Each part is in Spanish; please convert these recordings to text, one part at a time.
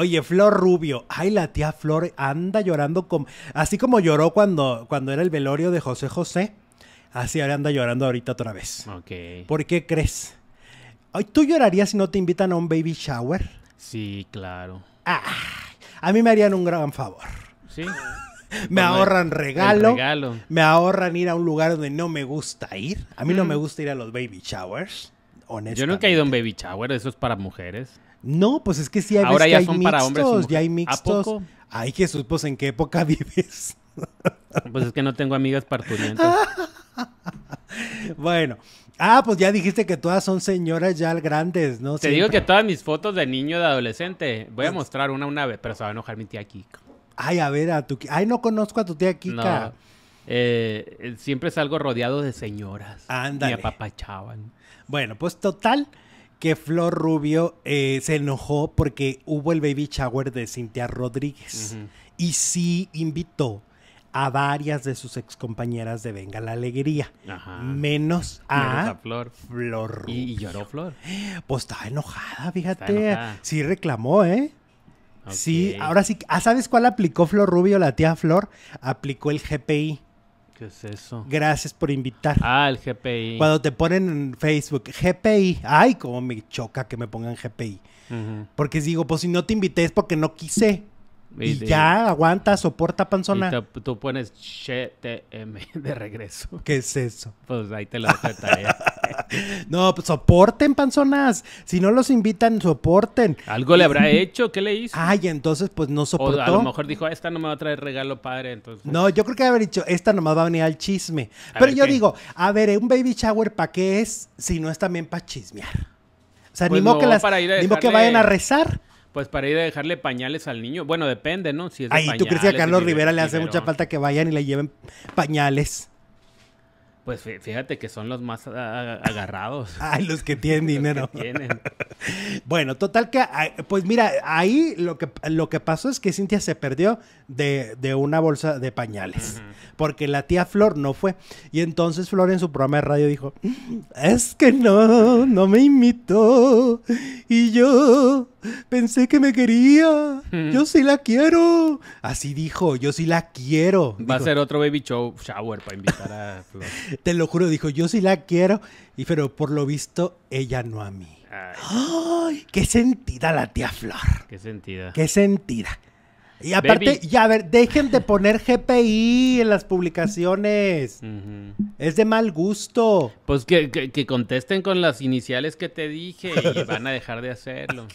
Oye, Flor Rubio. Ay, la tía Flor anda llorando como. Así como lloró cuando, cuando era el velorio de José José. Así ahora anda llorando ahorita otra vez. Ok. ¿Por qué crees? ¿tú llorarías si no te invitan a un baby shower? Sí, claro. Ah, a mí me harían un gran favor. Sí. Pues me ahorran regalo, Me ahorran ir a un lugar donde no me gusta ir. A mí no me gusta ir a los baby showers. Honestamente. Yo nunca he ido a un baby shower, eso es para mujeres. No, pues es que sí hay Ahora ya hay son para hombres ya hay mixtos. ¿A Ay, Jesús, pues ¿en qué época vives? pues es que no tengo amigas parturientas. bueno, ah, pues ya dijiste que todas son señoras ya grandes, ¿no? Te digo que todas mis fotos de niño de adolescente, voy a mostrar una una vez, pero se va a enojar mi tía Kika. Ay, a ver, a tu Ay, no conozco a tu tía Kika. Eh, siempre salgo rodeado de señoras. Ándale. Y apapachaban. Bueno, pues total, que Flor Rubio eh, se enojó porque hubo el baby shower de Cintia Rodríguez y sí invitó a varias de sus excompañeras de Venga la Alegría, menos a, Flor. Flor Rubio. ¿Y, lloró Flor. Pues estaba enojada, fíjate. Sí reclamó, ¿eh? Sí, ahora sí, ah, ¿sabes cuál aplicó Flor Rubio, la tía Flor? Aplicó el GPI. ¿Qué es eso? Gracias por invitar. Ah, el GPI. Cuando te ponen en Facebook, GPI. Ay, cómo me choca que me pongan GPI. Porque digo, pues si no te invité es porque no quise. Y, ya, aguanta, soporta, panzona. Y tú pones GTM de regreso. ¿Qué es eso? Pues ahí te lo dejo no, pues, soporten, panzonas. Si no los invitan, soporten. Algo le habrá hecho, ¿qué le hizo? Ay, entonces pues no soportó. O a lo mejor dijo, esta no me va a traer regalo padre, entonces. No, yo creo que haber dicho, esta nomás va a venir al chisme. Pero yo digo, a ver, un baby shower, ¿para qué es? Si no es también para chismear. O sea, pues que las, para que vayan a rezar. Pues para ir a dejarle pañales al niño. Bueno, depende, ¿no? Si es de Ahí, ¿tú crees que a Carlos Rivera le hace mucha falta que vayan y le lleven pañales? Pues fíjate que son los más agarrados. Ay, los que tienen dinero. tienen. bueno, total que, ah, pues mira, ahí lo que, lo que pasó es que Cintia se perdió de, de una bolsa de pañales porque la tía Flor no fue. Y entonces Flor en su programa de radio dijo, mm, es que no, no me invitó. Y yo pensé que me quería. Mm. Yo sí la quiero. Así dijo, yo sí la quiero. Va a ser otro baby shower para invitar a Flor. Te lo juro, dijo, yo sí la quiero. Y pero por lo visto, ella no a mí. ¡Ay! ¡Qué sentida la tía Flor! ¡Qué sentida! ¡Qué sentida! Y aparte, ya ver, dejen de poner GPI en las publicaciones. Es de mal gusto. Pues que, contesten con las iniciales que te dije y van a dejar de hacerlo.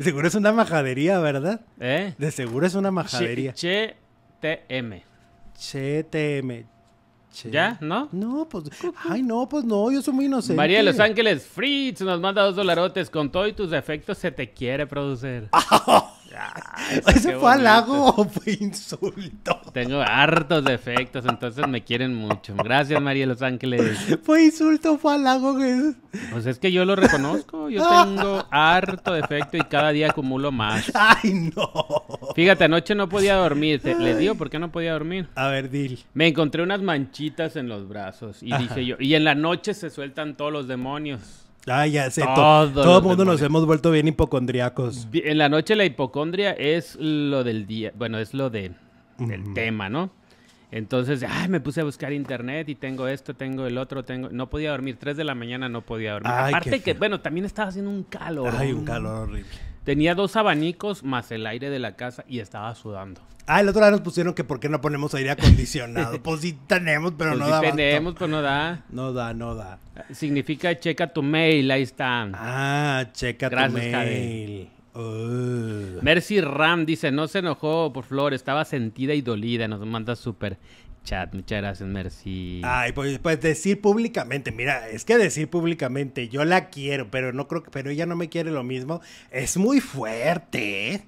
seguro es una majadería, ¿verdad? ¿Eh? De seguro es una majadería. Che, T TM. Che TM. ¿Ya? ¿No? No, pues. Ay, no, pues no, yo soy muy inocente. María de Los Ángeles Fritz nos manda dos dolarotes con todo y tus efectos se te quiere producir. Ah, Eso ¿Ese fue halago o fue insulto? Tengo hartos defectos, entonces me quieren mucho. Gracias, María los Ángeles. ¿Fue insulto fue halago? Pues es que yo lo reconozco. Yo tengo harto defecto y cada día acumulo más. ¡Ay, no! Fíjate, anoche no podía dormir. le digo por qué no podía dormir. A ver, Dil. Me encontré unas manchitas en los brazos y dije yo. Y en la noche se sueltan todos los demonios todo el mundo nos hemos vuelto bien hipocondriacos. En la noche la hipocondria es lo del día, bueno, es lo de, del tema, ¿no? Entonces, ay, me puse a buscar internet y tengo esto, tengo el otro, tengo... No podía dormir, 3 de la mañana no podía dormir. Aparte que, bueno, también estaba haciendo un calor. Ay, un calor horrible. Tenía dos abanicos más el aire de la casa y estaba sudando. Ah, el otro día nos pusieron que por qué no ponemos aire acondicionado. pues sí tenemos, pero pues no da. Tenemos, pero pues no da. No da, no da. Significa checa tu mail, ahí está. Ah, checa tu mail. Mercy Ram dice, no se enojó por Flor, estaba sentida y dolida, nos manda súper chat. Muchas gracias, Merci. Ay, pues, pues, decir públicamente, mira, es que decir públicamente, yo la quiero, pero no creo que, pero ella no me quiere lo mismo, es muy fuerte, ¿eh?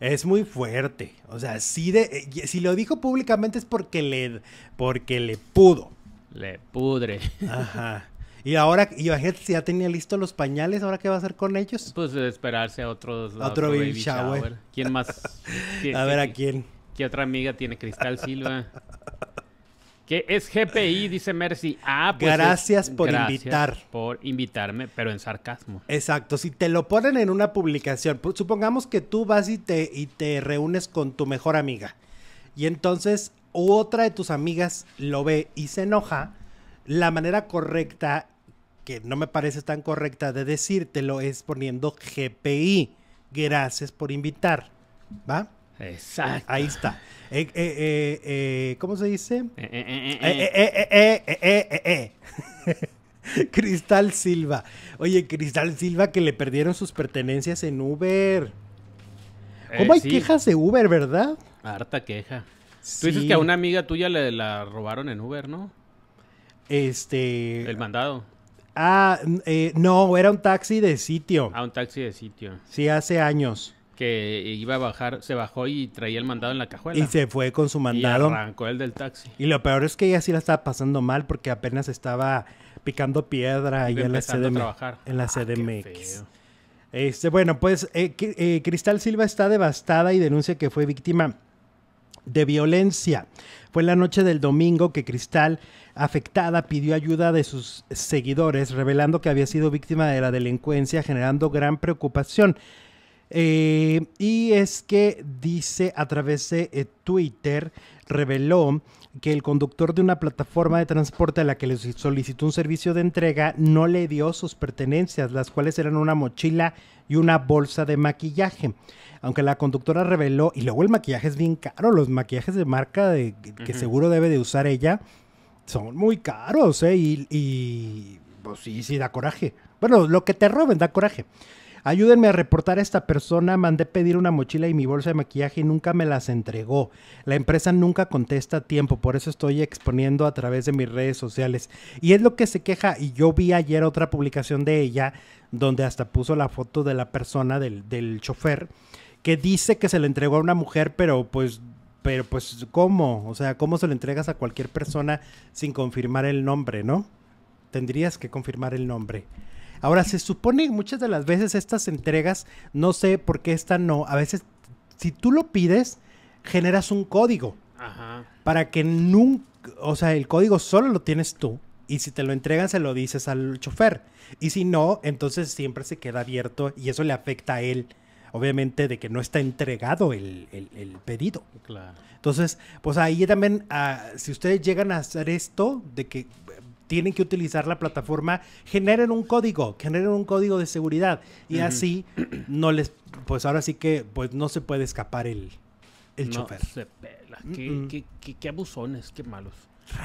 es muy fuerte. O sea, si, de, eh, si lo dijo públicamente es porque le, porque le pudo. Le pudre. Ajá. Y ahora, y si ya tenía listos los pañales, ¿ahora qué va a hacer con ellos? Pues esperarse a otros, otro, otro baby, ¿Quién más? a ver, ¿a quién? ¿Qué otra amiga tiene Cristal Silva? que es GPI, dice Mercy. Ah, pues gracias por gracias invitar. Por invitarme, pero en sarcasmo. Exacto, si te lo ponen en una publicación, pues, supongamos que tú vas y te, y te reúnes con tu mejor amiga y entonces otra de tus amigas lo ve y se enoja, la manera correcta, que no me parece tan correcta de decírtelo, es poniendo GPI. Gracias por invitar. ¿Va? Exacto. Ahí está. ¿Cómo se dice? Cristal Silva. Oye, Cristal Silva que le perdieron sus pertenencias en Uber. ¿Cómo hay quejas de Uber, verdad? Harta queja. Tú dices que a una amiga tuya le la robaron en Uber, ¿no? Este. El mandado. Ah, no, era un taxi de sitio. Ah, un taxi de sitio. Sí, hace años que iba a bajar, se bajó y traía el mandado en la cajuela. Y se fue con su mandado. Y arrancó el del taxi. Y lo peor es que ella sí la estaba pasando mal porque apenas estaba picando piedra y ahí en la, CDM, en la ah, CDMX. este, bueno, pues eh, eh, Cristal Silva está devastada y denuncia que fue víctima de violencia. Fue la noche del domingo que Cristal, afectada, pidió ayuda de sus seguidores, revelando que había sido víctima de la delincuencia, generando gran preocupación. Eh, y es que dice a través de eh, Twitter, reveló que el conductor de una plataforma de transporte a la que le solicitó un servicio de entrega no le dio sus pertenencias, las cuales eran una mochila y una bolsa de maquillaje. Aunque la conductora reveló, y luego el maquillaje es bien caro, los maquillajes de marca de, que seguro debe de usar ella son muy caros, ¿eh? Y, y pues sí, sí da coraje. Bueno, lo que te roben da coraje. Ayúdenme a reportar a esta persona, mandé pedir una mochila y mi bolsa de maquillaje y nunca me las entregó. La empresa nunca contesta a tiempo, por eso estoy exponiendo a través de mis redes sociales. Y es lo que se queja, y yo vi ayer otra publicación de ella, donde hasta puso la foto de la persona, del, del chofer, que dice que se le entregó a una mujer, pero pues pero pues ¿cómo? O sea, ¿cómo se lo entregas a cualquier persona sin confirmar el nombre, no? Tendrías que confirmar el nombre. Ahora, se supone muchas de las veces estas entregas, no sé por qué esta no, a veces si tú lo pides, generas un código. Ajá. Para que nunca, o sea, el código solo lo tienes tú. Y si te lo entregan, se lo dices al chofer. Y si no, entonces siempre se queda abierto y eso le afecta a él. Obviamente de que no está entregado el, pedido. Claro. Entonces, pues ahí también, ah, si ustedes llegan a hacer esto, de que tienen que utilizar la plataforma, generen un código, generen un código de seguridad. Y así no les, pues ahora sí que pues no se puede escapar el, el no chofer. Se pela. qué, abusones, qué malos.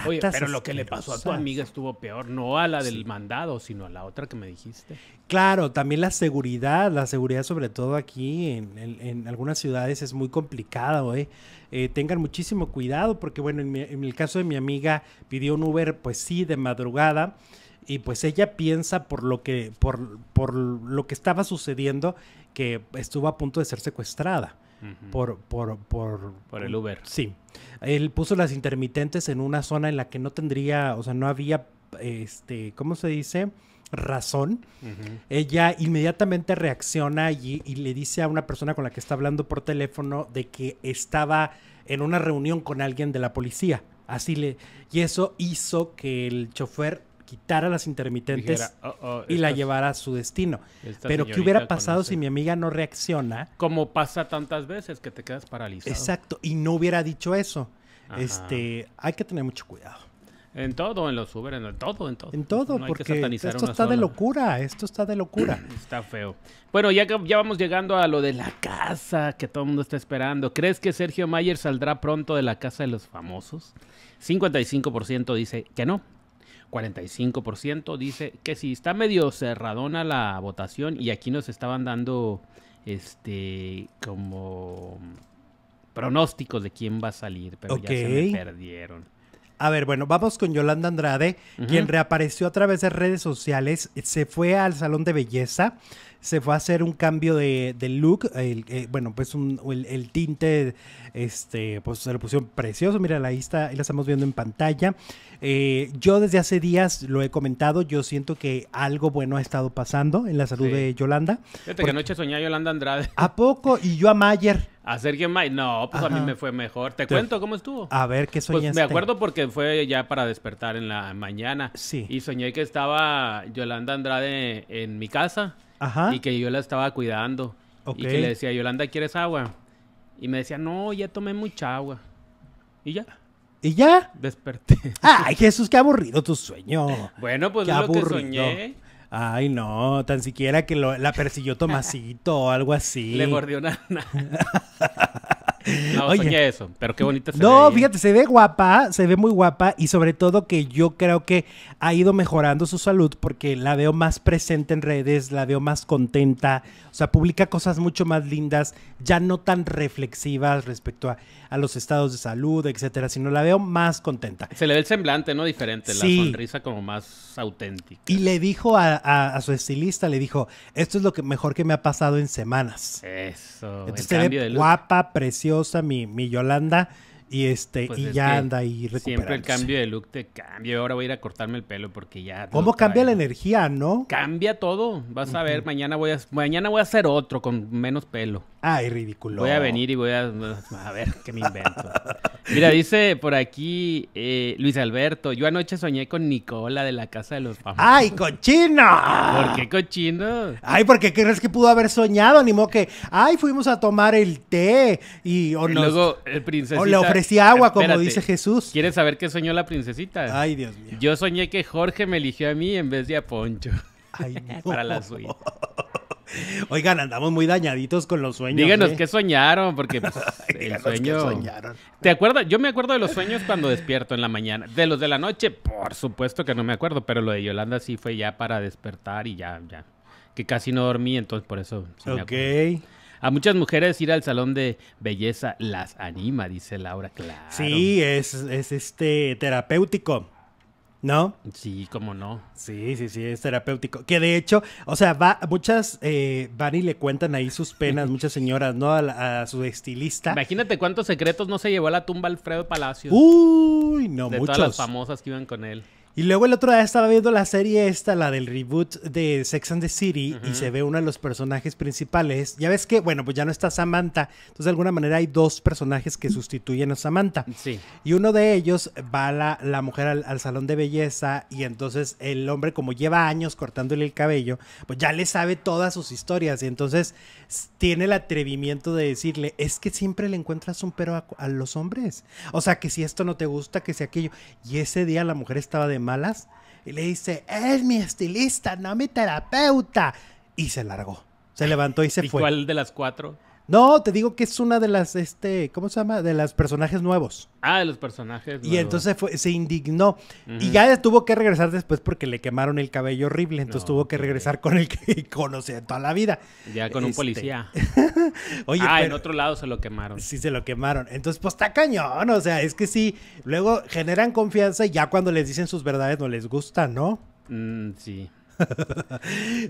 Oye, pero lo que le pasó a tu amiga estuvo peor, no a la del mandado, sino a la otra que me dijiste. Claro, también la seguridad, la seguridad sobre todo aquí en, algunas ciudades es muy complicada, ¿eh? Eh, tengan muchísimo cuidado porque, bueno, en, en, el caso de mi amiga pidió un Uber, pues sí, de madrugada. Y pues ella piensa por lo que, por, por lo que estaba sucediendo que estuvo a punto de ser secuestrada por, por, por, el Uber. Sí. Él puso las intermitentes en una zona en la que no tendría, o sea, no había, este, ¿cómo se dice? razón, ella inmediatamente reacciona y, y, le dice a una persona con la que está hablando por teléfono de que estaba en una reunión con alguien de la policía. Así le. Y eso hizo que el chofer a las intermitentes oh, oh, y la llevará a su destino. Pero ¿qué hubiera pasado si mi amiga no reacciona? Como pasa tantas veces que te quedas paralizado. Exacto, y no hubiera dicho eso. Este, hay que tener mucho cuidado. En todo, en los Uber, en todo, en todo. En todo, porque esto está de locura, esto está de locura. está feo. Bueno, ya, ya vamos llegando a lo de la casa que todo el mundo está esperando. ¿Crees que Sergio Mayer saldrá pronto de la casa de los famosos? 55% dice que no, 45% dice que sí, está medio cerradona la votación y aquí nos estaban dando este como pronósticos de quién va a salir, pero ya se me perdieron. A ver, bueno, vamos con Yolanda Andrade, quien reapareció a través de redes sociales, se fue al salón de belleza, se fue a hacer un cambio de, look. El, eh, bueno, pues el, tinte, este, pues se lo pusieron precioso. Mira, ahí está, ahí la estamos viendo en pantalla. Eh, yo desde hace días lo he comentado, yo siento que algo bueno ha estado pasando en la salud de Yolanda. Fíjate que anoche soñé a Yolanda Andrade. ¿A poco? Y yo a Mayer. ¿A Sergio Mayer? No, pues a mí me fue mejor. ¿Te, cuento cómo estuvo? A ver, ¿qué pues soñaste? me acuerdo porque fue ya para despertar en la mañana. Sí. Y soñé que estaba Yolanda Andrade en mi casa y que yo la estaba cuidando. Y que le decía, Yolanda, ¿quieres agua? Y me decía, no, ya tomé mucha agua. Y ya. ¿Y ya? Desperté. Ay, Jesús, qué aburrido tu sueño. Bueno, pues qué lo que soñé. Ay, no, tan siquiera que la persiguió Tomasito o algo así. Le mordió una No, Oye. eso, pero qué bonita se No, fíjate, se ve guapa, se ve muy guapa y sobre todo que yo creo que ha ido mejorando su salud porque la veo más presente en redes, la veo más contenta, o sea, publica cosas mucho más lindas, ya no tan reflexivas respecto a, a los estados de salud, etcétera, sino la veo más contenta. Se le ve el semblante, ¿no? Diferente, la sonrisa como más auténtica. Y le dijo a, su estilista, le dijo, esto es lo que mejor que me ha pasado en semanas. Eso. el cambio guapa, preciosa mi, mi Yolanda, y este, pues y ya anda y Siempre el cambio de look te cambia. Ahora voy a ir a cortarme el pelo porque ya. ¿Cómo cambia la energía, no? Cambia todo. Vas a ver, mañana voy a, mañana voy a hacer otro con menos pelo. Ay, ridículo. Voy a venir y voy a, a ver qué me invento. Mira, dice por aquí eh, Luis Alberto. Yo anoche soñé con Nicola de la Casa de los Famosos. ¡Ay, cochino! ¿Por qué cochino? Ay, porque crees que pudo haber soñado, ni que. Ay, fuimos a tomar el té y. luego el príncipe Decía agua, como dice Jesús. ¿Quieres saber qué soñó la princesita? Ay, Dios mío. Yo soñé que Jorge me eligió a mí en vez de a Poncho. Ay, Para la suya. Oigan, andamos muy dañaditos con los sueños. Díganos ¿eh? qué soñaron, porque pues, el sueño. Soñaron. ¿Te acuerdas? Yo me acuerdo de los sueños cuando despierto en la mañana. De los de la noche, por supuesto que no me acuerdo, pero lo de Yolanda sí fue ya para despertar y ya, ya. Que casi no dormí, entonces por eso. ok a muchas mujeres ir al salón de belleza las anima, dice Laura, claro. Sí, es, es este terapéutico. ¿No? Sí, cómo no. Sí, sí, sí, es terapéutico. Que de hecho, o sea, va, muchas eh, van y le cuentan ahí sus penas, muchas señoras, ¿no? A, su estilista. Imagínate cuántos secretos no se llevó a la tumba Alfredo Palacio. Uy, no, muchos. De todas las famosas que iban con él. Y luego el otro día estaba viendo la serie esta, la del reboot de Sex and the City, y se ve uno de los personajes principales. Ya ves que, bueno, pues ya no está Samantha. Entonces, de alguna manera hay dos personajes que sustituyen a Samantha. Sí. Y uno de ellos va la, la mujer al, salón de belleza, y entonces el hombre, como lleva años cortándole el cabello, pues ya le sabe todas sus historias. Y entonces tiene el atrevimiento de decirle: Es que siempre le encuentras un pero a, los hombres. O sea, que si esto no te gusta, que sea aquello. Y ese día la mujer estaba de malas y le dice, es mi estilista, no mi terapeuta. Y se largó. Se levantó y se ¿Y fue. ¿Cuál de las cuatro? No, te digo que es una de las, este, ¿cómo se llama? De las personajes nuevos. Ah, de los personajes nuevos. Y entonces fue, se indignó. Y ya tuvo que regresar después porque le quemaron el cabello horrible. Entonces tuvo que regresar con el que conocía toda la vida. Ya con un este. policía. Oye, ah, en otro lado se lo quemaron. Sí, se lo quemaron. Entonces, pues está cañón. O sea, es que sí. Luego generan confianza y ya cuando les dicen sus verdades no les gusta, ¿no? Mm, sí. sí.